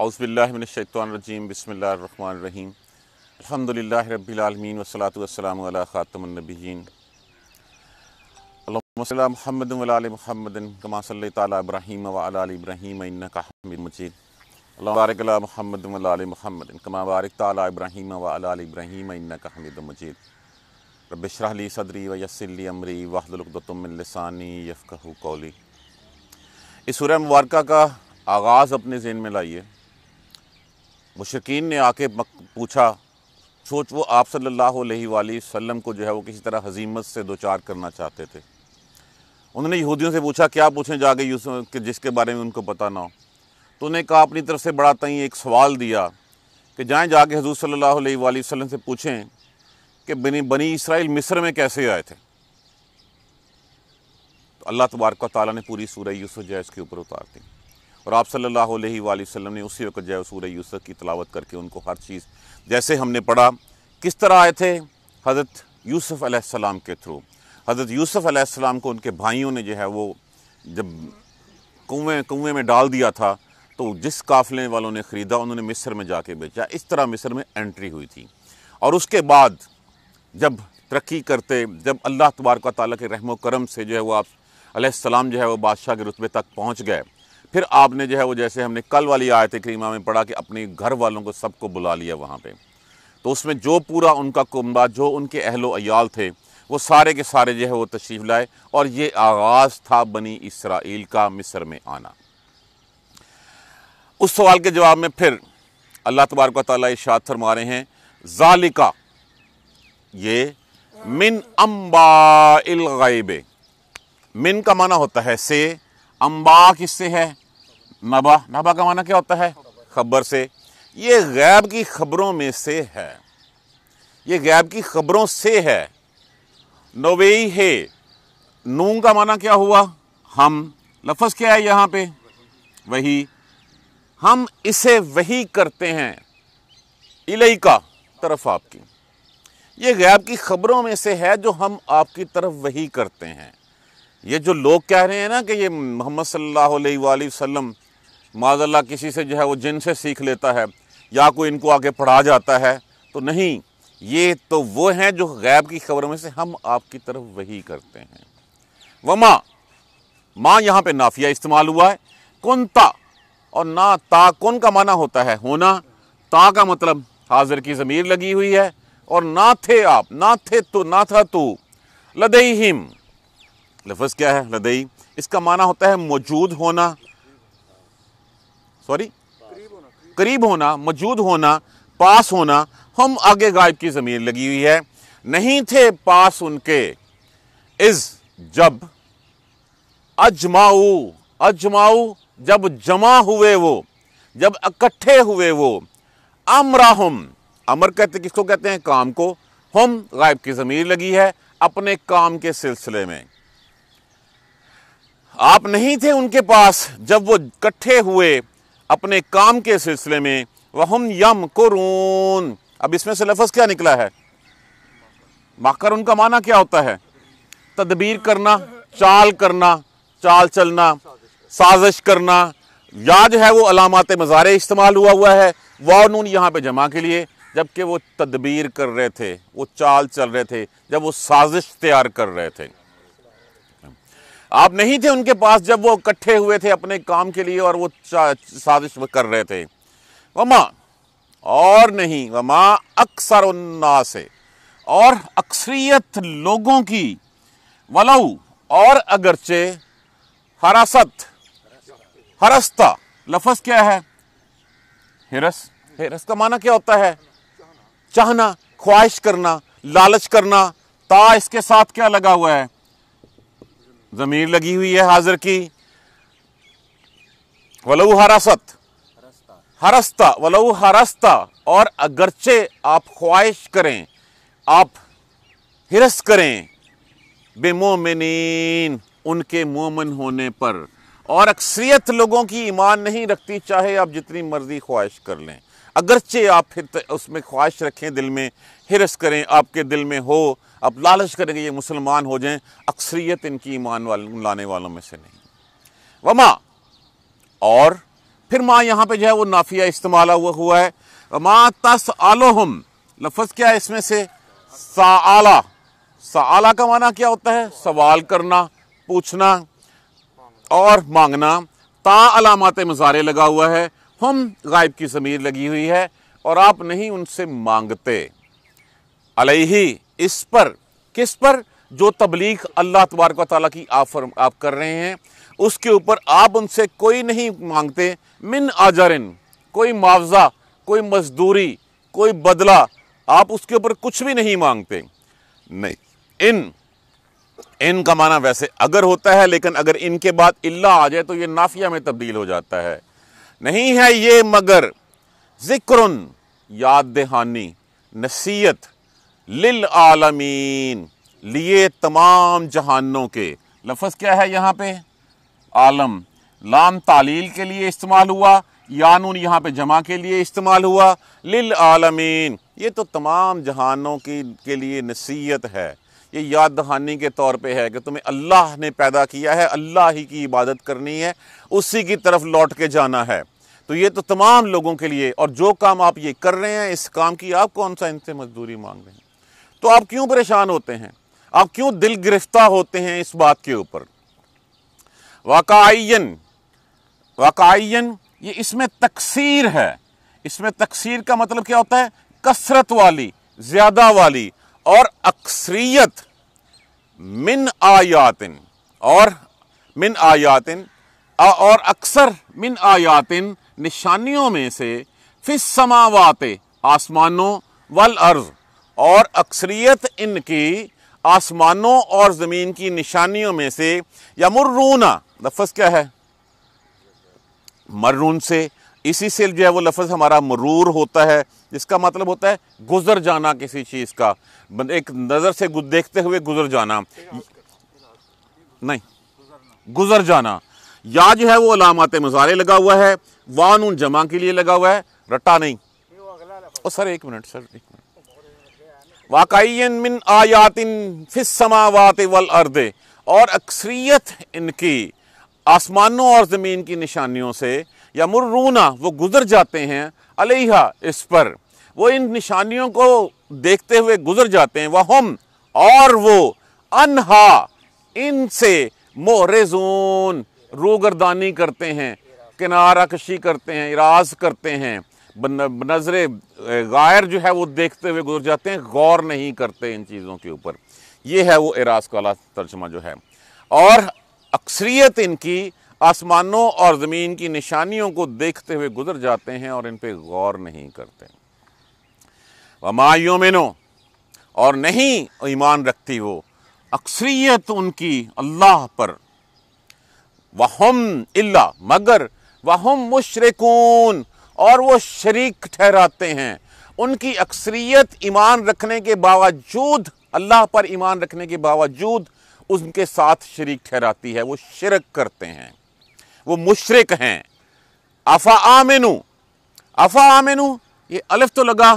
अउज़बिल्लिमिनशैतरजीम बसमीम अलहमदिल्ला रबीआलमीन वसलातम ख़ातमनबीन महमद महमद कमा सल तब्राहीम वाल मजीद बारक महमद वल महमद कमा बारक तब्राहिम वालब्राहिम कहमद मजीद रबशरली सदरी वसली अमरी यफ़ कहू कौली इस सूर्य मुबारक का आगाज़ अपने जेन में लाइए मुशरकिन ने आके पूछा सोच वो आप सल्लल्लाहु अलैहि वसल्लम को जो है वो किसी तरह हजीमत से दो चार करना चाहते थे उन्होंने यहूदियों से पूछा क्या पूछें जाके यूसुफ के जिसके बारे में उनको पता ना हो तो उन्हें कहा अपनी तरफ से बड़ा तई एक सवाल दिया कि जाएँ जाके हजूर सल्लल्लाहु अलैहि वसल्लम से पूछें कि बनी बनी इसराइल मिस्र में कैसे आए थे तो अल्लाह तबारक ताली ने पूरी सूर्य यूसुफ जैस के ऊपर उतार दी और आप सल्लल्लाहु अलैहि वसल्लम ने उसी वक्त जो सूर यूसुफ की तलावत करके उनको हर चीज़ जैसे हमने पढ़ा किस तरह आए थे हज़रत यूसुफ़ अलैहिस्सलाम के थ्रू हज़रत यूसुफ़ अलैहिस्सलाम को उनके भाइयों ने जो है वो जब कुएँ कुएँ में डाल दिया था तो जिस काफ़िले वालों ने ख़रीदा उन्होंने मिस्र में जाके बेचा इस तरह मिस्र में एंट्री हुई थी और उसके बाद जब तरक्की करते जब अल्लाह तबारक ताली के रहम करम से जो है वो आप सलाम जो है वो बादशाह के रुतबे तक पहुँच गए फिर आपने जो है वो जैसे हमने कल वाली आयत करीमा में पढ़ा कि अपने घर वालों को सबको बुला लिया वहाँ पर तो उसमें जो पूरा उनका कुंबा जो उनके अहलो अयाल थे वो सारे के सारे जो है वो तशरीफ़ लाए और ये आगाज़ था बनी इसराइल का मिस्र में आना उस सवाल के जवाब में फिर अल्लाह तबारक ताली फरमा रहे हैं जालिका ये मिन अम्बाइल मिन का माना होता है से अम्बा किससे है नबा नबा का माना क्या होता है खबर से ये गैब की खबरों में से है ये गैब की खबरों से है नोवेई है नू का माना क्या हुआ हम लफज क्या है यहाँ पे वही हम इसे वही करते हैं इलई का तरफ आपकी ये गैब की खबरों में से है जो हम आपकी तरफ वही करते हैं ये जो लोग कह रहे हैं ना कि ये मोहम्मद सल्लल्लाहु अलैहि वसल्लम माजल्ला किसी से जो है वो जिन से सीख लेता है या कोई इनको आगे पढ़ा जाता है तो नहीं ये तो वो हैं जो गैब की खबरों में से हम आपकी तरफ वही करते हैं व माँ माँ यहाँ पर नाफिया इस्तेमाल हुआ है ता और ना ता कुन का माना होता है होना ता का मतलब हाजिर की ज़मीर लगी हुई है और ना थे आप ना थे तो ना था तो लदई हिम लफ्ज़ क्या है लदई इसका माना होता है मौजूद होना सॉरी करीब होना मौजूद होना पास होना हम आगे गायब की ज़मीन लगी हुई है नहीं थे पास उनके इज जब अजमाऊ अजमाऊ जब जमा हुए वो जब इकट्ठे हुए वो अमरा हम अमर कहते किसको कहते हैं काम को हम गायब की ज़मीर लगी है अपने काम के सिलसिले में आप नहीं थे उनके पास जब वो इकट्ठे हुए अपने काम के सिलसिले में वहम यम कुरून अब इसमें से लफज क्या निकला है माकर उनका माना क्या होता है तदबीर करना चाल करना चाल चलना साजिश करना या जो है वो अलामत मज़ारे इस्तेमाल हुआ हुआ है वाह नून यहाँ पे जमा के लिए जबकि वो तदबीर कर रहे थे वो चाल चल रहे थे जब वो साजिश तैयार कर रहे थे आप नहीं थे उनके पास जब वो इकट्ठे हुए थे अपने काम के लिए और वो साजिश कर रहे थे वमा और नहीं वमा अक्सर उन्ना से और अक्सरियत लोगों की वलऊ और अगरचे हरासत हरस्ता लफज क्या है हिरस हिरस का माना क्या होता है चाहना ख्वाहिश करना लालच करना ता इसके साथ क्या लगा हुआ है ज़मीर लगी हुई है हाजिर की वलऊ हरासत हरस्ता वलऊ हरस्ता और अगरचे आप ख्वाहिश करें आप हिरस करें बेमोमिन उनके मोमन होने पर और अक्सरियत लोगों की ईमान नहीं रखती चाहे आप जितनी मर्ज़ी ख्वाहिश कर लें अगरचे आप फिर उसमें ख्वाहिश रखें दिल में हिरस करें आपके दिल में हो आप लालच करें कि ये मुसलमान हो जाएं अक्सरियत इनकी ईमान वाल, लाने वालों में से नहीं वमा और फिर माँ यहाँ पे जो है वो नाफिया इस्तेमाल हुआ हुआ है माँ तस आलोहम लफज क्या है इसमें से सा आला का माना क्या होता है सवाल करना पूछना और मांगना ता अलामत मज़ारे लगा हुआ है हम गायब की ज़मीर लगी हुई है और आप नहीं उनसे मांगते अलही इस पर किस पर जो तबलीग अल्लाह तबारक ताली की आप फर, आप कर रहे हैं उसके ऊपर आप उनसे कोई नहीं मांगते मिन आजरन कोई मुआवजा कोई मजदूरी कोई बदला आप उसके ऊपर कुछ भी नहीं मांगते नहीं इन इन का माना वैसे अगर होता है लेकिन अगर इनके बाद इल्ला आ जाए तो ये नाफिया में तब्दील हो जाता है नहीं है ये मगर ज़िक्र याद दहानी नसीहत लिल आलमीन लिए तमाम जहानों के लफज क्या है यहाँ पे आलम लाम तालील के लिए इस्तेमाल हुआ यानून यहाँ पे जमा के लिए इस्तेमाल हुआ लिल आलमीन ये तो तमाम जहानों की के लिए नसीहत है ये याद दहानी के तौर पे है कि तुम्हें अल्लाह ने पैदा किया है अल्लाह ही की इबादत करनी है उसी की तरफ लौट के जाना है तो ये तो तमाम लोगों के लिए और जो काम आप ये कर रहे हैं इस काम की आप कौन सा इनसे मजदूरी मांग रहे हैं तो आप क्यों परेशान होते हैं आप क्यों दिल गिरफ्ता होते हैं इस बात के ऊपर वाकायन वाकायन ये इसमें तकसीर है इसमें तकसीर का मतलब क्या होता है कसरत वाली ज़्यादा वाली और अक्सरियत मिन आयातिन और मिन आयातिन और अक्सर मिन आयातिन निशानियों में से फिस समावाते आसमानों वल अर्ज़ और अक्सरियत इनकी आसमानों और ज़मीन की निशानियों में से या मुर्रूना लफज क्या है मरून से इसी से जो है वो लफज हमारा मरूर होता है जिसका मतलब होता है गुजर जाना किसी चीज़ का एक नज़र से देखते हुए गुजर जाना नहीं गुजर जाना या जो है वो अलामत मज़ारे लगा हुआ है वान उन जमा के लिए लगा हुआ है रटा नहीं ओ सर एक मिनट सर एक वाकईन मिन आयातिन फ़िसमावात वल अर्द और अक्सरियत इनकी आसमानों और ज़मीन की निशानियों से या मुर्रूना वो गुज़र जाते हैं अलहा इस पर वो इन निशानियों को देखते हुए गुज़र जाते हैं वह हम और वो अनहा इनसे मोहरेजून रूगरदानी करते हैं किनारा कशी करते हैं इराज करते हैं नज़र गायर जो है वो देखते हुए गुजर जाते हैं गौर नहीं करते इन चीज़ों के ऊपर ये है वो एरास वाला तर्जमा जो है और अक्सरियत इनकी आसमानों और ज़मीन की निशानियों को देखते हुए गुजर जाते हैं और इन पर गौर नहीं करते वमायोमिनो और नहीं ईमान रखती वो अक्सरियत उनकी अल्लाह पर वहम इल्ला मगर वहम मुशरकून और वो शरीक ठहराते हैं उनकी अक्सरियत ईमान रखने के बावजूद अल्लाह पर ईमान रखने के बावजूद उनके साथ शरीक ठहराती है वो शिरक करते हैं वो मुशरक हैं अफ़ा आमिन अफ़ा आमिन ये अलफ तो लगा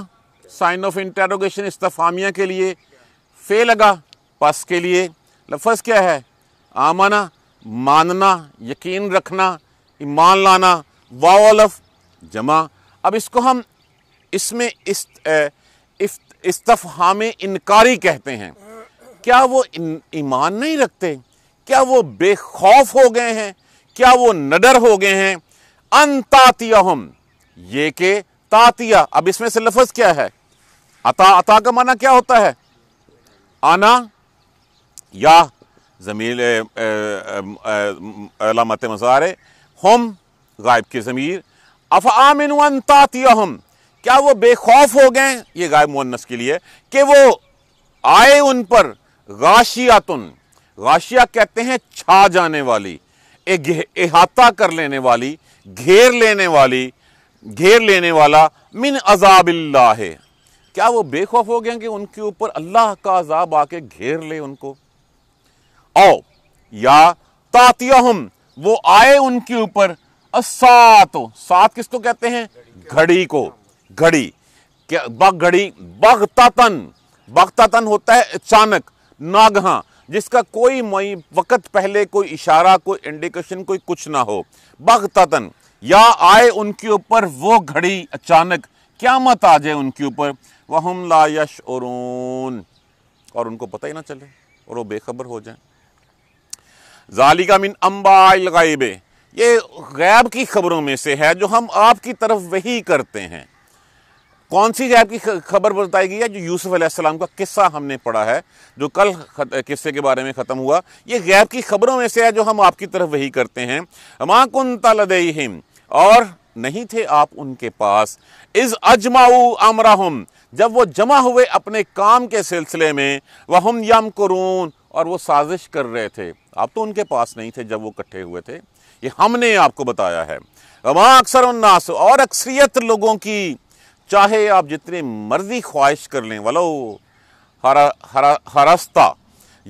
साइन ऑफ इंटेरोगेशन इस्तफामिया के लिए फे लगा पस के लिए लफज क्या है आमाना मानना यकीन रखना ईमान लाना वाओलफ जमा अब इसको हम इसमें इस इस्तफ़ाम इनकारी कहते हैं क्या वो ईमान नहीं रखते क्या वो बेखौफ हो गए हैं क्या वो नडर हो गए हैं अनतातिया हम ये के तातिया अब इसमें से लफज क्या है अता अता का माना क्या होता है आना या ज़मीर अलामत मज़ार हम गायब की ज़मीर अफ़ामिन तातियाहम क्या वो बेखौफ हो गए ये गाय मुन्नस के लिए कि वो आए उन पर गाशियातुन गाशिया कहते हैं छा जाने वाली अहाता कर लेने वाली घेर लेने वाली घेर लेने वाला मिन अजाबिल्ला है क्या वो बेखौफ हो गए कि उनके ऊपर अल्लाह का अजाब आके घेर ले उनको ओ या तातिया हम वो आए उनके ऊपर असात सात किसको कहते हैं घड़ी को घड़ी बग घड़ी बगतातन बगतातन होता है अचानक नागहा जिसका कोई मई वक़्त पहले कोई इशारा कोई इंडिकेशन कोई कुछ ना हो बगतातन या आए उनके ऊपर वो घड़ी अचानक क्या मत आ जाए उनके ऊपर वह ला यश और और उनको पता ही ना चले और वो बेखबर हो जाए जालिका मिन अम्बाइल गाइबे ये गैब की खबरों में से है जो हम आपकी तरफ वही करते हैं कौन सी गैब की खबर बताई गई है जो यूसुफ अलैहिस्सलाम का किस्सा हमने पढ़ा है जो कल किस्से के बारे में ख़त्म हुआ ये गैब की खबरों में से है जो हम आपकी तरफ वही करते हैं माँ कुन तलदहिम और नहीं थे आप उनके पास इज़ अजमाऊ अमराहम जब वो जमा हुए अपने काम के सिलसिले में वह हम यम करून और वो साजिश कर रहे थे आप तो उनके पास नहीं थे जब वो इकट्ठे हुए थे ये हमने आपको बताया है वहाँ अक्सर उन्नास और अक्सरियत लोगों की चाहे आप जितने मर्जी ख्वाहिश कर लें वलो हरा हरा हरास्ता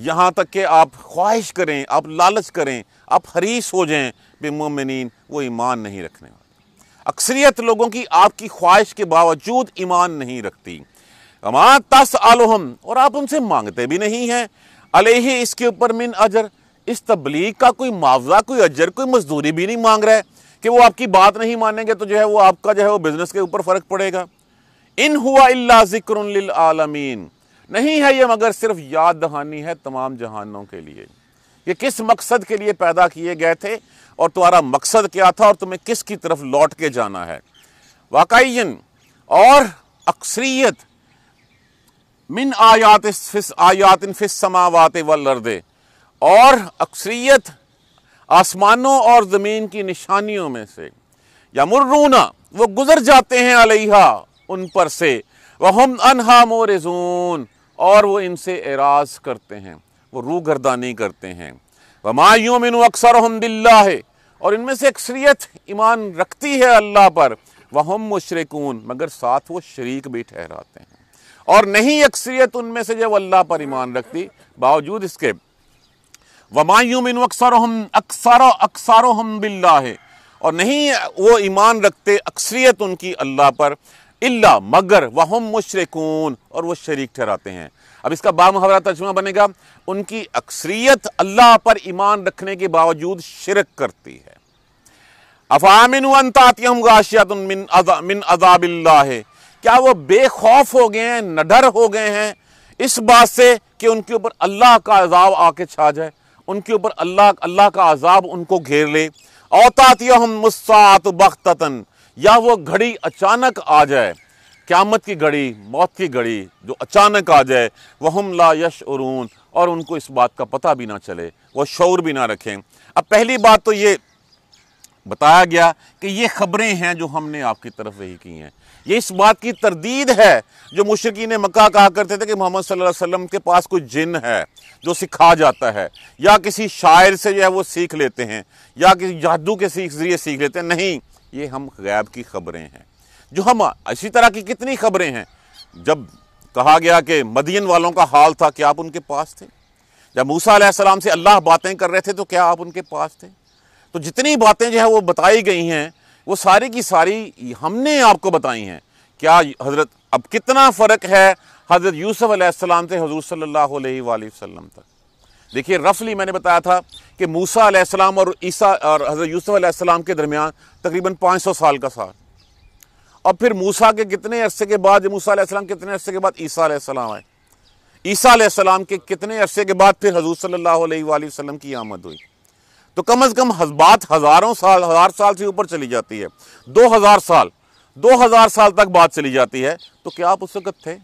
यहाँ तक कि आप ख्वाहिश करें आप लालच करें आप हरीस हो जाएं बेमोमिन वो ईमान नहीं रखने वाले अक्सरियत लोगों की आपकी ख्वाहिश के बावजूद ईमान नहीं रखती अमां तस आलोहम और आप उनसे मांगते भी नहीं हैं अलह इसके ऊपर मिन अजर इस तबलीग का कोई मुआवजा कोई अजर कोई मजदूरी भी नहीं मांग रहा है कि वो आपकी बात नहीं मानेंगे तो जो है वो आपका जो है वो बिज़नेस के ऊपर फ़र्क पड़ेगा इन हुआ अल्ला ज़िक्र आलमीन नहीं है ये मगर सिर्फ याद दहानी है तमाम जहानों के लिए ये किस मकसद के लिए पैदा किए गए थे और तुम्हारा मकसद क्या था और तुम्हें किसकी तरफ लौट के जाना है वाकई और अक्सरियत मिन आयात फिस आयात फिस समावात वल अर्दे और अक्सरियत आसमानों और ज़मीन की निशानियों में से या मुर्रूना वो गुज़र जाते हैं अलैहा उन पर से वह हम अनहा मोरजून और वो इनसे एराज करते हैं वो रू गर्दानी करते हैं वह मायूम इन अक्सर हम बिल्ला है और इनमें से अक्सरियत ईमान रखती है अल्लाह पर वह हम मुशरकून मगर साथ वो शरीक भी ठहराते हैं और नहीं अक्सरियत उनमें से जब अल्लाह पर ईमान रखती बावजूद इसके वमायूमिन अक्सर हम अक्सर अक्सर हम बिल्ला है और नहीं वो ईमान रखते अक्सरियत उनकी अल्लाह पर इल्ला मगर वह मुशरकून और वह शरीक ठहराते हैं अब इसका बामहरा तर्जुमा बनेगा उनकी अक्सरियत अल्लाह पर ईमान रखने के बावजूद शिरक करती है अफामिन अजाबिल्ला है क्या वो बेखौफ हो गए हैं नडर हो गए हैं इस बात से कि उनके ऊपर अल्लाह का अजाब आके छा जाए उनके ऊपर अल्लाह अल्लाह का आज़ाब उनको घेर ले औतातिया हम या वो घड़ी अचानक आ जाए क़्यामत की घड़ी मौत की घड़ी जो अचानक आ जाए वह हम ला यश उरून और उनको इस बात का पता भी ना चले वह शौर भी ना रखें अब पहली बात तो ये बताया गया कि ये खबरें हैं जो हमने आपकी तरफ वही की हैं ये इस बात की तरदीद है जो मुश्किन मक्का कहा करते थे कि मोहम्मद सल्लल्लाहु अलैहि वसल्लम के पास कोई जिन है जो सिखा जाता है या किसी शायर से जो है वो सीख लेते हैं या किसी जादू के सीख जरिए सीख लेते हैं नहीं ये हम गैब की खबरें हैं जो हम इसी तरह की कितनी खबरें हैं जब कहा गया कि मदियन वालों का हाल था क्या आप उनके पास थे जब मूसा सलाम से अल्लाह बातें कर रहे थे तो क्या आप उनके पास थे तो जितनी बातें जो है वो बताई गई हैं वो सारी की सारी हमने आपको बताई हैं क्या हजरत अब कितना फ़र्क है हज़रत यूसुफ़ अलैहिस्सलाम से हजूर सल्लल्लाहु अलैहि वसल्लम तक देखिए रफली मैंने बताया था कि मूसा अलैहिस्सलाम और ईसा और हज़रत यूसुफ़ अलैहिस्सलाम के दरमियान तकरीबन 500 साल का साल अब फिर मूसा के कितने अरसे के बाद मूसा अलैहिस्सलाम कितने अरसे के बाद ईसा अलैहिस्सलाम आए ईसा अलैहिस्सलाम के कितने अरसे के बाद फिर हजूर सल्लल्लाहु अलैहि वसल्लम की आमद हुई तो कम अज़ कम बात हज़ारों साल हज़ार साल से ऊपर चली जाती है दो हज़ार साल दो हज़ार साल तक बात चली जाती है तो क्या आप उस वक्त थे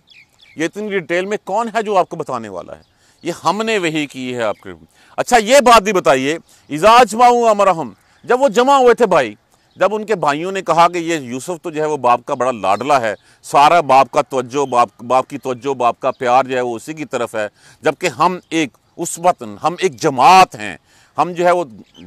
ये इतनी डिटेल में कौन है जो आपको बताने वाला है ये हमने वही की है आपके अच्छा ये बात भी बताइए इजाज माऊ अमर हम जब वो जमा हुए थे भाई जब उनके भाइयों ने कहा कि ये यूसुफ तो जो है वो बाप का बड़ा लाडला है सारा बाप का तवज्जो बाप बाप की तवज्जो बाप का प्यार जो है वो उसी की तरफ है जबकि हम एक उस वतन हम एक जमात हैं हम जो है वो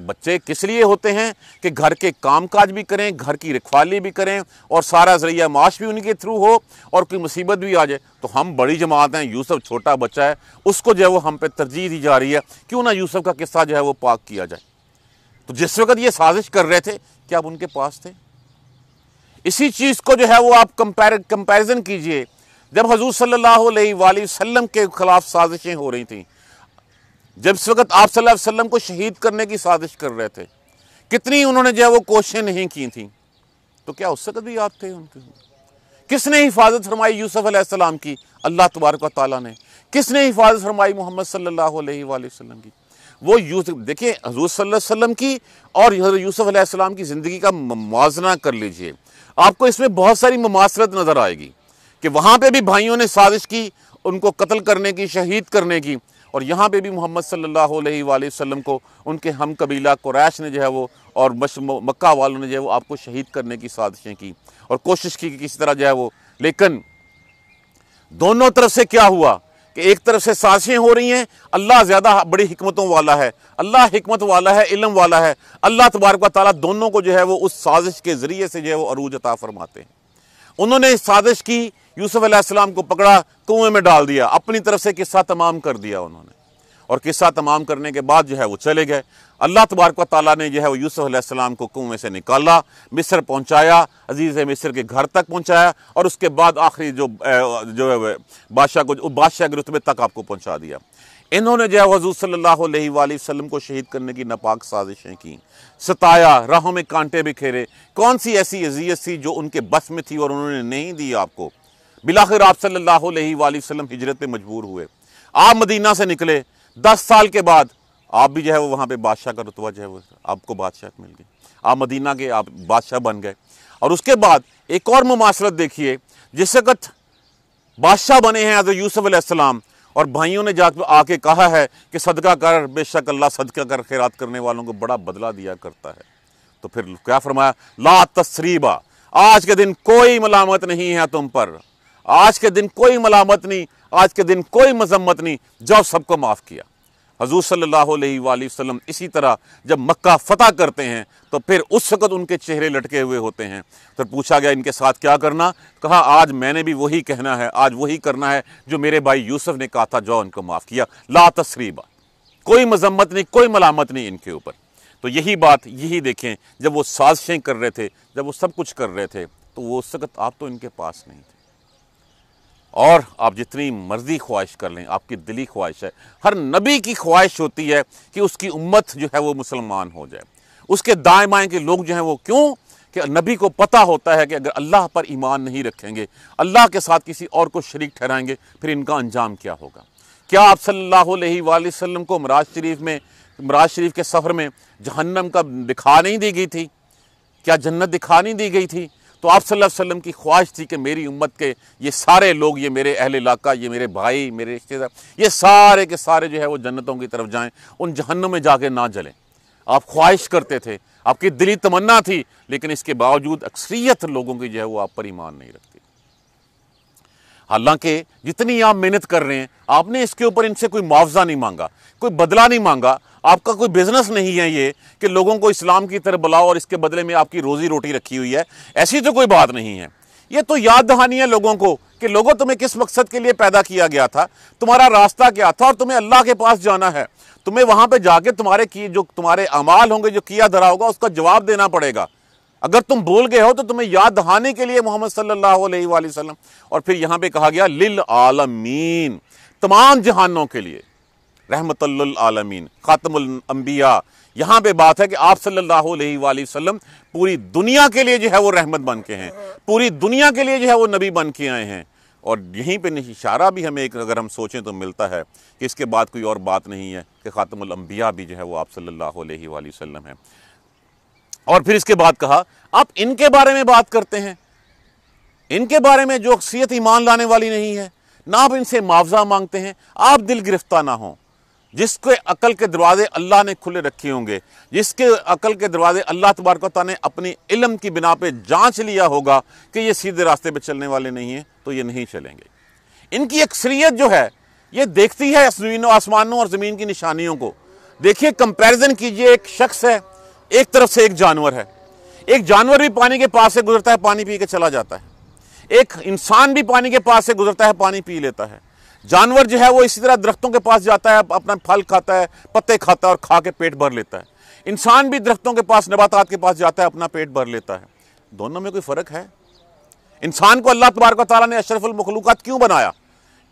बच्चे किस लिए होते हैं कि घर के कामकाज भी करें घर की रखवाली भी करें और सारा जरिया माश भी उनके थ्रू हो और कोई मुसीबत भी आ जाए तो हम बड़ी जमात हैं यूसुफ छोटा बच्चा है उसको जो है वो हम पे तरजीह दी जा रही है क्यों ना यूसुफ का किस्सा जो है वो पाक किया जाए तो जिस वक्त ये साजिश कर रहे थे क्या आप उनके पास थे इसी चीज़ को जो है वो आप कंपेर कंपेरिजन कीजिए जब हजूर सल्लल्लाहु अलैहि वसल्लम के ख़िलाफ़ साजिशें हो रही थी जब इस वक्त आप सल्लल्लाहु अलैहि वसल्लम को शहीद करने की साजिश कर रहे थे कितनी उन्होंने जो है वो कोशिशें नहीं की थी तो क्या उस वक्त भी याद थे उनके किसने हिफाजत फरमाई यूसुफ अलैहिस्सलाम की अल्लाह तबारक ताली ने किसने हिफाजत फरमाई मोहम्मद सल्लल्लाहु अलैहि वसल्लम की वो यूसुफ देखिए हजूर वसल्लम की और यूसुफ अलैहिस्सलाम की ज़िंदगी का मुआजना कर लीजिए आपको इसमें बहुत सारी मुमासरत नज़र आएगी कि वहां पर भी भाइयों ने साजिश की उनको कत्ल करने की शहीद करने की और यहाँ पे भी मोहम्मद सल्लल्लाहु वसम को उनके हम कबीला क्रैश ने जो है वो और मक्का वालों ने जो है वो आपको शहीद करने की साजिशें की और कोशिश की कि किसी तरह जो है वो लेकिन दोनों तरफ से क्या हुआ कि एक तरफ से साजिशें हो रही हैं अल्लाह ज़्यादा बड़ी हमतों वाला है अल्लाह हमत वाला है इलम वाला है अल्लाह तबारक ताली दोनों को जो है वो उस साजिश के ज़रिए से जो है वो अरूज अता फरमाते हैं उन्होंने साजिश की यूसुफ अलैहिस्सलाम को पकड़ा कुएं में डाल दिया अपनी तरफ से किस्सा तमाम कर दिया उन्होंने और किस्सा तमाम करने के बाद जो है वो चले गए अल्लाह तबारक ताली ने जो है वो यूसुफ अलैहिस्सलाम को कुएं से निकाला मिस्र पहुंचाया अजीज़ मिस्र के घर तक पहुंचाया और उसके बाद आखिरी जो जो है बादशाह को बादशाह के रुतबे तक आपको पहुंचा दिया इन्होंने जो है हजूर अलैहि वसल्लम को शहीद करने की नापाक साजिशें की सताया राहों में कांटे बिखेरे कौन सी ऐसी अजियत थी जो उनके बस में थी और उन्होंने नहीं दी आपको बिलाखिर आप सल्लाम हिजरत मजबूर हुए आप मदीना से निकले दस साल के बाद आप भी जो है वो वहाँ पर बादशाह का रुतवा जो है वो आपको बादशाह मिल गई आप मदीना के आप बादशाह बन गए और उसके बाद एक और मुमासरत देखिए जिस वक्त बादशाह बने हैं हज़रत यूसफ़्लाम और भाइयों ने जा आके कहा है कि सदका कर बेशक अल्लाह सदका कर खैरात करने वालों को बड़ा बदला दिया करता है तो फिर क्या फरमाया ला तसरीबा आज के दिन कोई मलामत नहीं है तुम पर आज के दिन कोई मलामत नहीं आज के दिन कोई मजम्मत नहीं जाओ सबको माफ़ किया हजूर सल्लल्लाहु अलैहि वसल्लम इसी तरह जब मक्का फ़तह करते हैं तो फिर उस वक़्त उनके चेहरे लटके हुए होते हैं फिर तो पूछा गया इनके साथ क्या करना कहा आज मैंने भी वही कहना है आज वही करना है जो मेरे भाई यूसुफ ने कहा था जो उनको माफ़ किया ला तस्रीबा कोई मजम्मत नहीं कोई मलामत नहीं इनके ऊपर तो यही बात यही देखें जब वो साजिशें कर रहे थे जब वो सब कुछ कर रहे थे तो वो उस वक़्त आप तो इनके पास नहीं थे और आप जितनी मर्ज़ी ख्वाहिश कर लें आपकी दिली ख्वाहिश है हर नबी की ख्वाहिश होती है कि उसकी उम्मत जो है वो मुसलमान हो जाए उसके दाएँ बाएँ के लोग जो हैं वो क्यों कि नबी को पता होता है कि अगर अल्लाह पर ईमान नहीं रखेंगे अल्लाह के साथ किसी और को शरीक ठहराएंगे फिर इनका अंजाम क्या होगा क्या आप सल्लल्लाहु अलैहि वसल्लम को मराज शरीफ में मराज शरीफ के सफ़र में जहन्नम का दिखा नहीं दी गई थी क्या जन्नत दिखा नहीं दी गई थी तो आप सल्लल्लाहु अलैहि वसल्लम की ख्वाहिश थी कि मेरी उम्मत के ये सारे लोग ये मेरे अहल इलाका ये मेरे भाई मेरे रिश्तेदार ये सारे के सारे जो है वो जन्नतों की तरफ जाएं उन जहन्नम में जाके ना जलें आप ख्वाहिश करते थे आपकी दिली तमन्ना थी लेकिन इसके बावजूद अक्सरियत लोगों की जो है वो आप पर ईमान नहीं रखती हालांकि जितनी आप मेहनत कर रहे हैं आपने इसके ऊपर इनसे कोई मुआवजा नहीं मांगा कोई बदला नहीं मांगा आपका कोई बिजनेस नहीं है ये कि लोगों को इस्लाम की तरफ बुलाओ और इसके बदले में आपकी रोज़ी रोटी रखी हुई है ऐसी तो कोई बात नहीं है ये तो याद दहानी है लोगों को कि लोगों तुम्हें किस मकसद के लिए पैदा किया गया था तुम्हारा रास्ता क्या था और तुम्हें अल्लाह के पास जाना है तुम्हें वहां पर जाके तुम्हारे की जो तुम्हारे अमाल होंगे जो किया धरा होगा उसका जवाब देना पड़ेगा अगर तुम भूल गए हो तो तुम्हें याद दहाने के लिए मोहम्मद सल्लल्लाहु अलैहि वसल्लम और फिर यहाँ पे कहा गया लिल आलमीन तमाम जहानों के लिए रहमतल्लमीन ख़ातमबिया यहाँ पे बात है कि आप सल्लल्लाहु अलैहि वसल्लम पूरी दुनिया के लिए जो है वो रहमत बन के हैं पूरी दुनिया के लिए जो है वो नबी बन के आए हैं और यहीं पे इशारा भी हमें एक अगर हम सोचें तो मिलता है कि इसके बाद कोई और बात नहीं है कि ख़ातमबिया भी जो है वो आप सल्ला अलैहि है और फिर इसके बाद कहा आप इनके बारे में बात करते हैं इनके बारे में जो अक्सियत ईमान लाने वाली नहीं है ना आप इनसे मुआवजा मांगते हैं आप दिल गिरफ्तार ना हों जिसके अकल के दरवाजे अल्लाह ने खुले रखे होंगे जिसके अकल के दरवाजे अल्लाह तबारक ने अपनी इलम की बिना पे जांच लिया होगा कि ये सीधे रास्ते पे चलने वाले नहीं हैं तो ये नहीं चलेंगे इनकी अक्सरियत जो है ये देखती है जमीनों आसमानों और ज़मीन की निशानियों को देखिए कंपैरिजन कीजिए एक शख्स है एक तरफ से एक जानवर है एक जानवर भी पानी के पास से गुजरता है पानी पी के चला जाता है एक इंसान भी पानी के पास से गुजरता है पानी पी लेता है जानवर जो है वो इसी तरह दरख्तों के पास जाता है अपना फल खाता है पत्ते खाता है और खा के पेट भर लेता है इंसान भी दरख्तों के पास नबातात के पास जाता है अपना पेट भर लेता है दोनों में कोई फ़र्क है इंसान को अल्लाह तबारक ताली ने अशरफुलमखलूक क्यों बनाया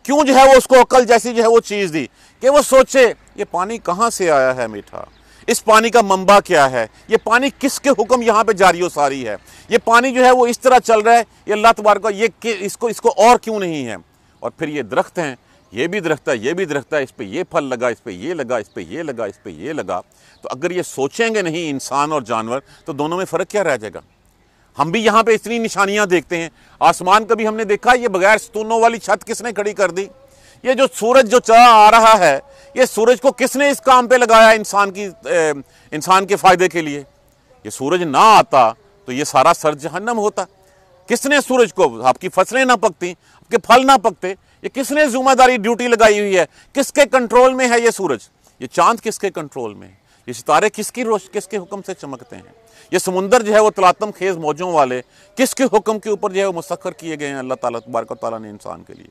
क्यों जो है वो उसको अकल जैसी जो है वो चीज़ दी कि वो सोचे ये पानी कहाँ से आया है मीठा इस पानी का मंबा क्या है ये पानी किसके हुक्म यहाँ पे जारी हो सारी है ये पानी जो है वो इस तरह चल रहा है ये अल्लाह तबारक ये इसको इसको और क्यों नहीं है और फिर ये दरख्त हैं ये भी दरख्त है ये भी दरख्त है इस पर ये फल लगा इस पर ये लगा इस पर ये लगा इस पर ये लगा तो अगर ये सोचेंगे नहीं इंसान और जानवर तो दोनों में फ़र्क क्या रह जाएगा हम भी यहाँ पे इतनी निशानियाँ देखते हैं आसमान का भी हमने देखा ये बगैर स्तूनों वाली छत किसने खड़ी कर दी ये जो सूरज जो चला आ रहा है ये सूरज को किसने इस काम पे लगाया इंसान की इंसान के फ़ायदे के लिए ये सूरज ना आता तो ये सारा सर जहन्नम होता किसने सूरज को आपकी फसलें ना पकती आपके फल ना पकते ये किसने जिम्मेदारी ड्यूटी लगाई हुई है किसके कंट्रोल में है ये सूरज ये चांद किसके कंट्रोल में है ये सितारे किसकी रोश किसके हुक्म से चमकते हैं ये समुंदर जो है वो तलातम खेज मौजों वाले किसके हुक्म के ऊपर जो है वो मुसखर किए गए हैं अल्लाह ताला तबारक ताली ने इंसान के लिए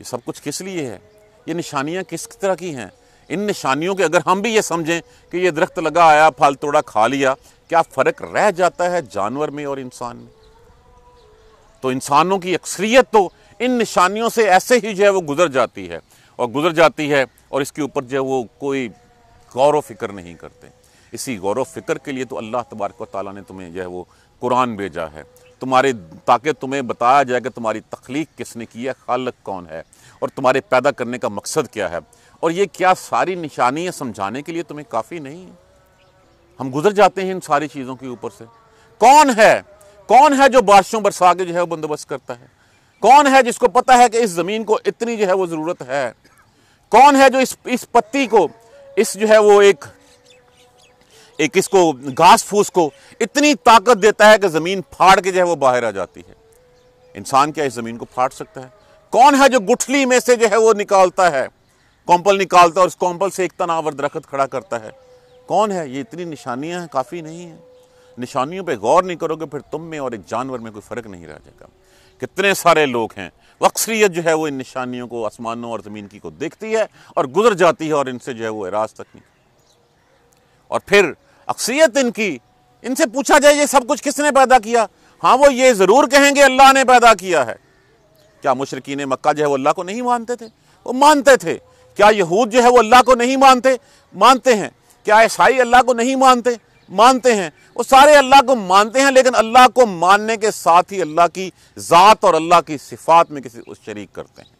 ये सब कुछ किस लिए है ये निशानियाँ किस तरह की हैं इन निशानियों के अगर हम भी ये समझें कि ये दरख्त लगा आया फल तोड़ा खा लिया क्या फ़र्क रह जाता है जानवर में और इंसान में तो इंसानों की अक्सरियत तो इन निशानियों से ऐसे ही जो है वो गुजर जाती है और गुजर जाती है और इसके ऊपर जो है वो कोई गौर फिक्र नहीं करते इसी गौर फिक्र के लिए तो अल्लाह तबारक ताली ने तुम्हें जो है वो कुरान भेजा है तुम्हारे ताकि तुम्हें बताया जाए कि तुम्हारी तख्लीक किसने की है खालक कौन है और तुम्हारे पैदा करने का मकसद क्या है और ये क्या सारी निशानियाँ समझाने के लिए तुम्हें काफ़ी नहीं है हम गुजर जाते हैं इन सारी चीज़ों के ऊपर से कौन है कौन है जो बारिशों बरसा के जो है वो बंदोबस्त करता है कौन है जिसको पता है कि इस ज़मीन को इतनी जो है वो ज़रूरत है कौन है जो इस इस पत्ती को इस जो है वो एक एक इसको घास फूस को इतनी ताकत देता है कि ज़मीन फाड़ के जो है वो बाहर आ जाती है इंसान क्या इस ज़मीन को फाड़ सकता है कौन है जो गुठली में से जो है वो निकालता है कॉम्पल निकालता है और उस कॉम्पल से एक तनावर दरखत खड़ा करता है कौन है ये इतनी निशानियां हैं काफ़ी नहीं है निशानियों पे गौर नहीं करोगे फिर तुम में और एक जानवर में कोई फ़र्क नहीं रह जाएगा कितने सारे लोग हैं अक्सरियत जो है वो इन निशानियों को आसमानों और ज़मीन की को देखती है और गुजर जाती है और इनसे जो है वो एराज तक नहीं और फिर अक्सरियत इनकी इनसे पूछा जाए ये सब कुछ किसने पैदा किया हाँ वो ये ज़रूर कहेंगे अल्लाह ने पैदा किया है क्या मुशरकिन मक्का जो है वो अल्लाह को नहीं मानते थे वो मानते थे क्या यहूद जो है वो अल्लाह को नहीं मानते मानते हैं क्या ईसाई अल्लाह को नहीं मानते मानते हैं वो सारे अल्लाह को मानते हैं लेकिन अल्लाह को मानने के साथ ही अल्लाह की ज़ात और अल्लाह की सिफात में किसी उस शरीक करते हैं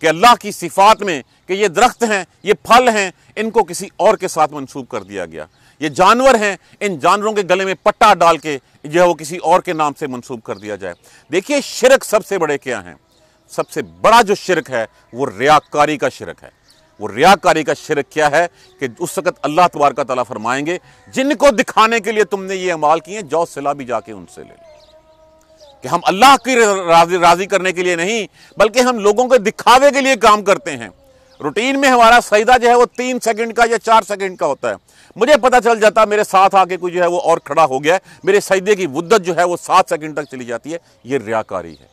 कि अल्लाह की सिफात में कि ये दरख्त हैं ये फल हैं इनको किसी और के साथ मंसूब कर दिया गया ये जानवर हैं इन जानवरों के गले में पट्टा डाल के जो है वो किसी और के नाम से मंसूब कर दिया जाए देखिए शिरक सबसे बड़े क्या हैं सबसे बड़ा जो शिरक है वो रियाकारी का शिरक है वो रियाकारी का शिरक क्या है कि उस वक़्त अल्लाह तबारक तला फरमाएंगे जिनको दिखाने के लिए तुमने ये अमाल किए जौ सिला भी जाके उनसे ले लो कि हम अल्लाह की राजी राजी करने के लिए नहीं बल्कि हम लोगों के दिखावे के लिए काम करते हैं रूटीन में हमारा सईदा जो है वो तीन सेकंड का या चार सेकंड का होता है मुझे पता चल जाता मेरे साथ आके कोई जो है वो और खड़ा हो गया है मेरे सईदे की मुद्दत जो है वो सात सेकंड तक चली जाती है ये रियाकारी है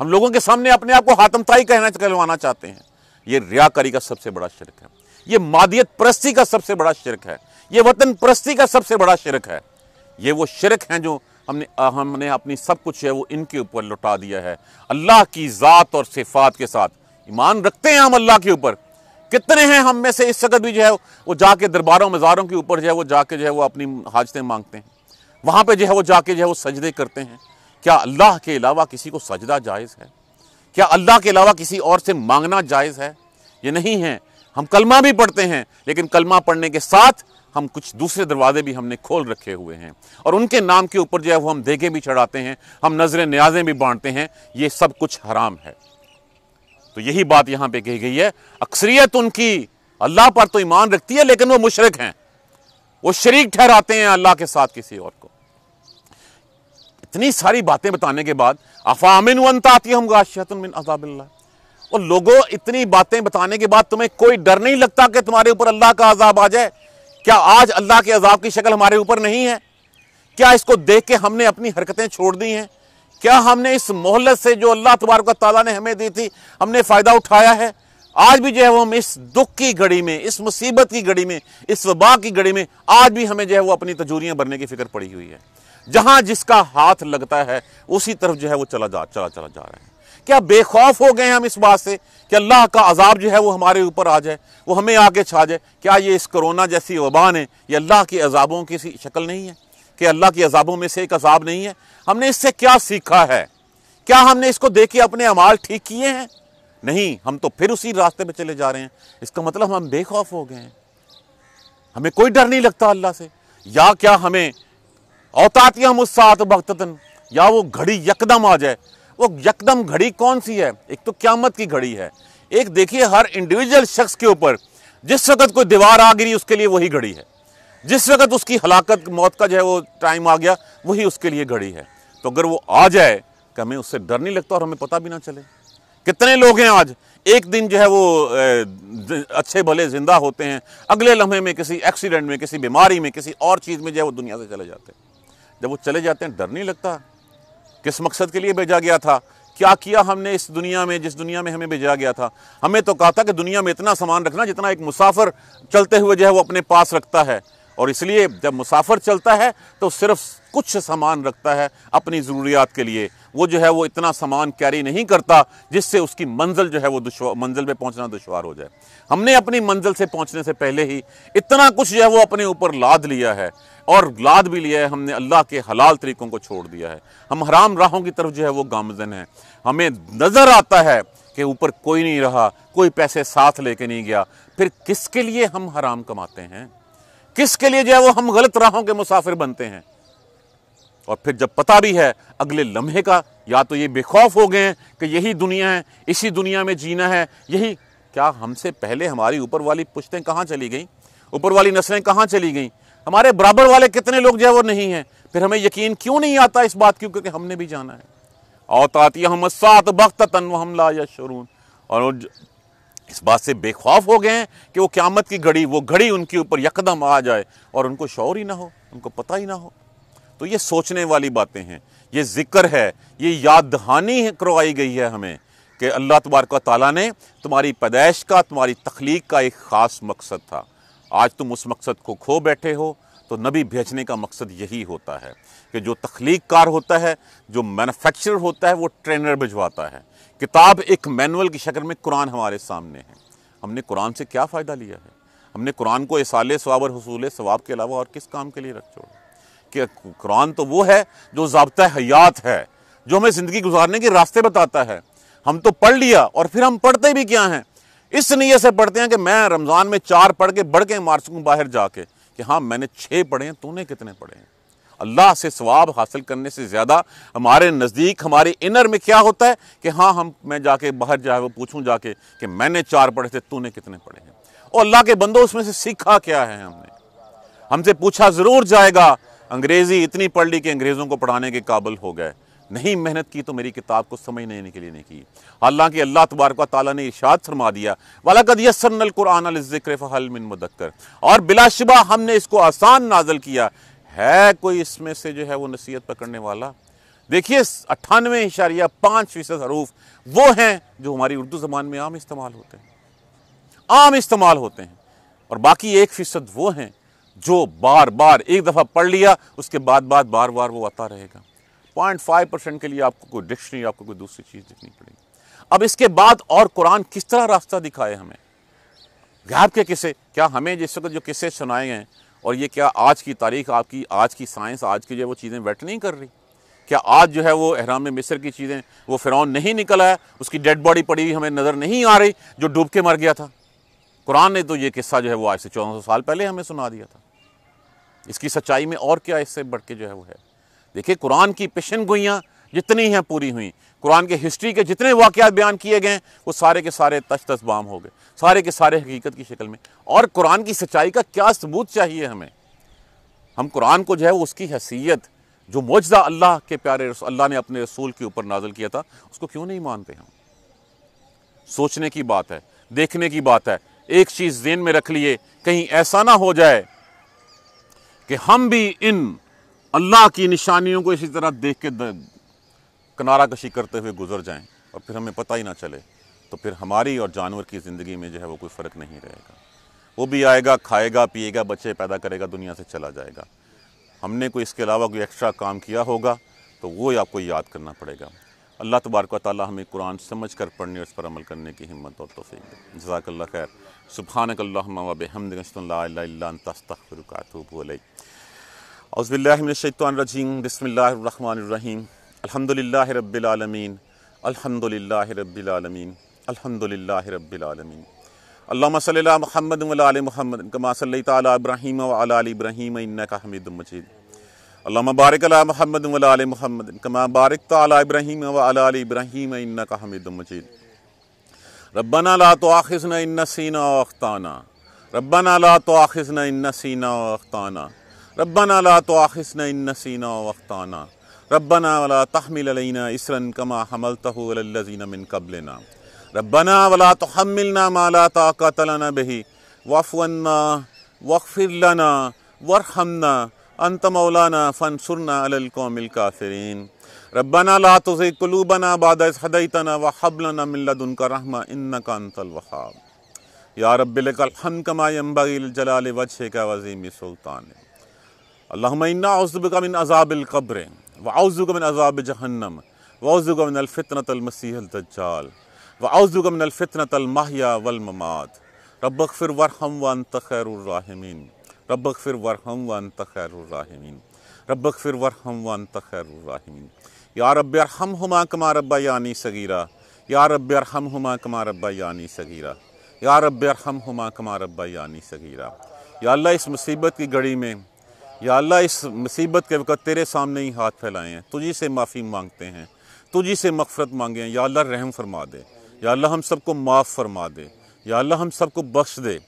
हम लोगों के सामने अपने आप को हाथमताई कहना कहलवाना चाहते हैं ये रियाकारी का सबसे बड़ा शिरक है ये मादियत परस्ती का सबसे बड़ा शिरक है ये वतन परस्ती का सबसे बड़ा शिरक है ये वो शिरक हैं जो हमने हमने अपनी सब कुछ है वो इनके ऊपर लुटा दिया है अल्लाह की ज़ात और सिफात के साथ ईमान रखते हैं हम अल्लाह के ऊपर कितने हैं हम में से इस वक्त भी जो है वो जाके दरबारों मज़ारों के ऊपर जो है वो जाके जो है वो अपनी हाजतें मांगते हैं वहाँ पर जो है वो जाके जो है वो सजदे करते हैं क्या अल्लाह के अलावा किसी को सजदा जायज़ है क्या अल्लाह के अलावा किसी और से मांगना जायज़ है ये नहीं है हम कलमा भी पढ़ते हैं लेकिन कलमा पढ़ने के साथ हम कुछ दूसरे दरवाजे भी हमने खोल रखे हुए हैं और उनके नाम के ऊपर जो है वो हम देखे भी चढ़ाते हैं हम नजर न्याजें भी बांटते हैं ये सब कुछ हराम है तो यही बात यहाँ पे कही गई है अक्सरियत उनकी अल्लाह पर तो ईमान रखती है लेकिन वो मुशरक हैं वो शरीक ठहराते हैं अल्लाह के साथ किसी और को इतनी सारी बातें बताने के बाद अफामिन वन और लोगों इतनी बातें बताने के बाद तुम्हें कोई डर नहीं लगता कि तुम्हारे ऊपर अल्लाह का अजाब आ जाए क्या आज अल्लाह के अजाब की शक्ल हमारे ऊपर नहीं है क्या इसको देख के हमने अपनी हरकतें छोड़ दी हैं क्या हमने इस मोहल्लत से जो अल्लाह तबारक ने हमें दी थी हमने फ़ायदा उठाया है आज भी जो है वो हम इस दुख की घड़ी में इस मुसीबत की घड़ी में इस वबा की घड़ी में आज भी हमें जो है वो अपनी तजूरियाँ भरने की फिक्र पड़ी हुई है जहां जिसका हाथ लगता है उसी तरफ जो है वो चला जा चला चला जा रहा है क्या बेखौफ हो गए हम इस बात से कि अल्लाह का अजाब जो है वो हमारे ऊपर आ जाए वो हमें आगे छा जाए क्या ये इस कोरोना जैसी वबा ने ये अल्लाह के अजाबों की शक्ल नहीं है कि अल्लाह के अजाबों में से एक अजाब नहीं है हमने इससे क्या सीखा है क्या हमने इसको देखे अपने अमाल ठीक किए हैं नहीं हम तो फिर उसी रास्ते में चले जा रहे हैं इसका मतलब हम बेखौफ हो गए हैं हमें कोई डर नहीं लगता अल्लाह से या क्या हमें औतातियाँ मुस्सात भक्तन या वो घड़ी यकदम आ जाए वो यकदम घड़ी कौन सी है एक तो क्यामत की घड़ी है एक देखिए हर इंडिविजुअल शख्स के ऊपर जिस वक्त कोई दीवार आ गिरी उसके लिए वही घड़ी है जिस वक्त उसकी हलाकत मौत का जो है वो टाइम आ गया वही उसके लिए घड़ी है तो अगर वो आ जाए तो हमें उससे डर नहीं लगता और हमें पता भी ना चले कितने लोग हैं आज एक दिन जो है वो अच्छे भले ज़िंदा होते हैं अगले लम्हे में किसी एक्सीडेंट में किसी बीमारी में किसी और चीज़ में जो है वो दुनिया से चले जाते हैं जब वो चले जाते हैं डर नहीं लगता किस मकसद के लिए भेजा गया था क्या किया हमने इस दुनिया में जिस दुनिया में हमें भेजा गया था हमें तो कहा था कि दुनिया में इतना सामान रखना जितना एक मुसाफिर चलते हुए जो है वो अपने पास रखता है और इसलिए जब मुसाफिर चलता है तो सिर्फ कुछ सामान रखता है अपनी ज़रूरियात के लिए वो जो है वो इतना सामान कैरी नहीं करता जिससे उसकी मंजिल जो है वो दुशवार मंजिल पे पहुंचना दुशवार हो जाए हमने अपनी मंजिल से पहुंचने से पहले ही इतना कुछ जो है वो अपने ऊपर लाद लिया है और लाद भी लिया है हमने अल्लाह के हलाल तरीक़ों को छोड़ दिया है हम हराम राहों की तरफ जो है वो गामजन है हमें नज़र आता है कि ऊपर कोई नहीं रहा कोई पैसे साथ लेके नहीं गया फिर किसके लिए हम हराम कमाते हैं किसके लिए जो है वो हम गलत राहों के मुसाफिर बनते हैं और फिर जब पता भी है अगले लम्हे का या तो ये बेखौफ हो गए हैं कि यही दुनिया है इसी दुनिया में जीना है यही क्या हमसे पहले हमारी ऊपर वाली पुश्तें कहाँ चली गई ऊपर वाली नस्लें कहाँ चली गई हमारे बराबर वाले कितने लोग जो है वो नहीं हैं फिर हमें यकीन क्यों नहीं आता इस बात की क्योंकि हमने भी जाना है औतातिया हम सात बख्त तन हमला ला शरून और इस बात से बेखौफ हो गए हैं कि वो क्यामत की घड़ी वो घड़ी उनके ऊपर यकदम आ जाए और उनको शौर ही ना हो उनको पता ही ना हो तो ये सोचने वाली बातें हैं ये जिक्र है ये याद दहानी करवाई गई है हमें कि अल्लाह तबारक ताली ने तुम्हारी पैदाइश का तुम्हारी तख्लीक का एक ख़ास मकसद था आज तुम उस मकसद को खो बैठे हो तो नबी भेजने का मकसद यही होता है कि जो तख्लीक कार होता है जो मैनुफैक्चर होता है वो ट्रेनर भिजवाता है किताब एक मैनुअल की शक्ल में कुरान हमारे सामने है हमने कुरान से क्या फ़ायदा लिया है हमने कुरान को इसाले सवाब और हसूल सवाब के अलावा और किस काम के लिए रख छोड़ा कि कुरान तो वो है जो जबता हयात है जो हमें ज़िंदगी गुजारने के रास्ते बताता है हम तो पढ़ लिया और फिर हम पढ़ते भी क्या हैं इस नीयत से पढ़ते हैं कि मैं रमज़ान में चार पढ़ के बढ़ के मार सकूँ बाहर जाके कि हाँ मैंने छः पढ़े हैं तूने कितने पढ़े हैं अल्लाह से स्वाब हासिल करने से ज़्यादा हमारे नज़दीक हमारे इनर में क्या होता है कि हाँ हम मैं जाके बाहर जाए वो पूछूँ जाके कि मैंने चार पढ़े थे तूने कितने पढ़े हैं और अल्लाह के बंदो उसमें से सीखा क्या है हमने हमसे पूछा ज़रूर जाएगा अंग्रेज़ी इतनी पढ़ ली कि अंग्रेज़ों को पढ़ाने के काबिल हो गए नहीं मेहनत की तो मेरी किताब को समझने के लिए नहीं की हालांकि अल्लाह तबारक ताली ने इर्शाद फरमा दिया वालकद यसरनल कुरान ज़िक्र फ़हल मिन मुदक्कर और बिलाशुबा हमने इसको आसान नाजल किया है कोई इसमें से जो है वो नसीहत पकड़ने वाला देखिए अट्ठानवे इशारिया पाँच फीसद हरूफ वो हैं जो हमारी उर्दू ज़बान में आम इस्तेमाल होते हैं आम इस्तेमाल होते हैं और बाकी एक फ़ीसद वो हैं जो बार बार एक दफ़ा पढ़ लिया उसके बाद बाद बार बार वो आता रहेगा पॉइंट फाइव परसेंट के लिए आपको कोई डिक्शनरी आपको कोई दूसरी चीज़ दिखनी पड़ेगी अब इसके बाद और कुरान किस तरह रास्ता दिखाए हमें गैप के किस्से क्या हमें जिस वक्त जो किस्से सुनाए गए और ये क्या आज की तारीख आपकी आज की साइंस आज की जो है वो चीज़ें वेट नहीं कर रही क्या आज जो है वो अहराम मिस्र की चीज़ें वो फ़िरौन नहीं निकला है उसकी डेड बॉडी पड़ी हुई हमें नज़र नहीं आ रही जो डूब के मर गया था कुरान ने तो ये किस्सा जो है वो आज से चौदह सौ साल पहले हमें सुना दिया था इसकी सच्चाई में और क्या इससे बढ़ के जो है वो है देखिए कुरान की पेशन गोइयाँ जितनी हैं पूरी हुई कुरान के हिस्ट्री के जितने वाक़ बयान किए गए वो सारे के सारे तश तस बाम हो गए सारे के सारे हकीकत की शक्ल में और कुरान की सच्चाई का क्या सबूत चाहिए हमें हम कुरान को जो है उसकी हैसियत जो मौजदा अल्लाह के प्यारे अल्लाह ने अपने रसूल के ऊपर नाजल किया था उसको क्यों नहीं मानते हम सोचने की बात है देखने की बात है एक चीज़ जेन में रख लिए कहीं ऐसा ना हो जाए कि हम भी इन अल्लाह की निशानियों को इसी तरह देख के किनारा कशी करते हुए गुजर जाएं और फिर हमें पता ही ना चले तो फिर हमारी और जानवर की ज़िंदगी में जो है वो कोई फ़र्क नहीं रहेगा वो भी आएगा खाएगा पिएगा बच्चे पैदा करेगा दुनिया से चला जाएगा हमने कोई इसके अलावा कोई एक्स्ट्रा काम किया होगा तो वो आपको याद करना पड़ेगा अल्लाह तबारक ताली हमें कुरान समझ कर पढ़ने और उस पर अमल करने की हिम्मत और तोफ़ी दे जजाकल्ला खैर सुबहानकल्लाबहमदस्तफ़िरकातूबल अज़बिल्लाशतवानरजीम बसमीम अलहमदिल्ला रबालमीन अलहमदिल्ला रबालमीन अलहमदिल्ला रबालमीन अल्लाम महमद महमद कमा सल तब्राहीम वाल इब्राहीम इन्ना का मजीद अल्लाम बारक महमद वल महमद कमा बारक ताली इब्राहिम वल इब्राहिम इन्ना का हमिद मजीद रब्बाना ला तो आखिजना इन्ना सीना अख्ताना रब्बाना ला तो आखिजना इन्ना सीना अख्ताना रब्बाना ला तो आखिजना इन्ना सीना अख्ताना रब्बाना वला तहमिल अलैना इसरन कमा हमल तहजीना मिन कबलना रब्बाना वला तो हमिलना माला ताकत लना बही वफ़ना वफ़िर लना वरहमना अनत मौलाना फ़न सुरना अलकौमिल काफरीन रब्बना ला तुज़िग कुलूबना बाद इस हदैतना व हबलना मिन लदुनका रहमा इन्नका अंतल वहाब या रब्बिलकल हम कमा यंबगिल जलाल वजहका वजीम सुल्तान अल्लाहुम्मा इन्ना औज़ुबिका व औज़ुबिका अज़ाब जहन्नम व औज़ुबिका मिन अल फितनतल मसीहल दज्जाल व औज़ुबिका मिन अल फितनतल महया वरहम व अंत खैरुर रबक फिर वरहम वन तखैरमीन रबक फिर वरहम वन तैरमिन या रब हम हमा कमा रब्बा यानी सगीरा या रब हम हमा कमा रब्बा यानी सगीरा या रब हम हमा कमा रब्बा यानी सगीरा या अल्लाह इस मुसीबत की घड़ी में या अल्लाह इस मुसीबत के वक्त तेरे सामने ही हाथ फैलाए हैं तुझी से माफ़ी मांगते हैं तुझी से मफ़रत मांगे हैं या अल्लाह रहम फरमा दे या अल्लाह हम सबको माफ़ फरमा दे या अल्लाह हम सबको बख्श दे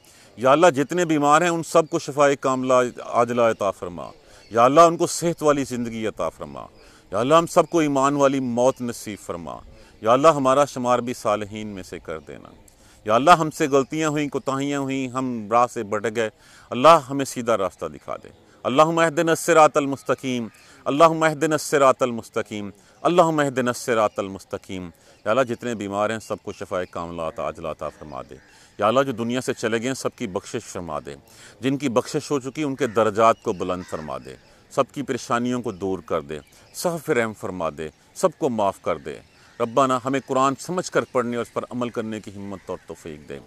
या अल्लाह जितने बीमार हैं उन सबको शफाए कामला आजला अता फरमा या अल्लाह उनको सेहत वाली ज़िंदगी अता फरमा या अल्लाह हम सबको ईमान वाली मौत नसीब फरमा या अल्लाह हमारा शुमार भी सालहीन में से कर देना या अल्लाह हमसे गलतियाँ हुई कोताहियाँ हुई हम राह से बढ़ गए अल्लाह हमें सीधा रास्ता दिखा दे अल्लाह महदिन असरातलमस्तकीम अल्लाह महदिन असरातलमस्तकीम अल्लाह महदिन असरातलमस्तकीम या अल्लाह जितने बीमार हैं सबको शफाए कामला आजला अता फरमा दे या अल्लाह जो दुनिया से चले गए हैं सबकी बख्शिश फरमा दे जिनकी बख्शिश हो चुकी उनके दर्जात को बुलंद फरमा दे सबकी परेशानियों को दूर कर दे सहफ रहम फरमा दे सबको माफ़ कर दे रब्बाना हमें कुरान समझ कर पढ़ने और उस पर अमल करने की हिम्मत और तोफ़ीक दे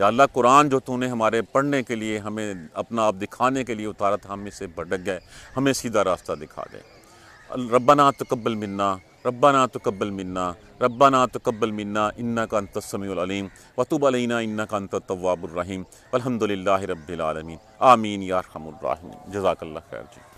या अल्लाह कुरान जो तूने हमारे पढ़ने के लिए हमें अपना आप दिखाने के लिए उतारा था हम इसे भटक गए हमें सीधा रास्ता दिखा दे रब्बाना तकबल मन्ना रब्बा ना मिन्ना मन्ना रब्बा ना तकबल मन्ना इन्ना का तस्समीम वतुब अलना इन्ना का तवाबुलरहीम अलहमदिल्ला रबालमीन आमीन यारहमरहीम जजाकल्ला खैर जी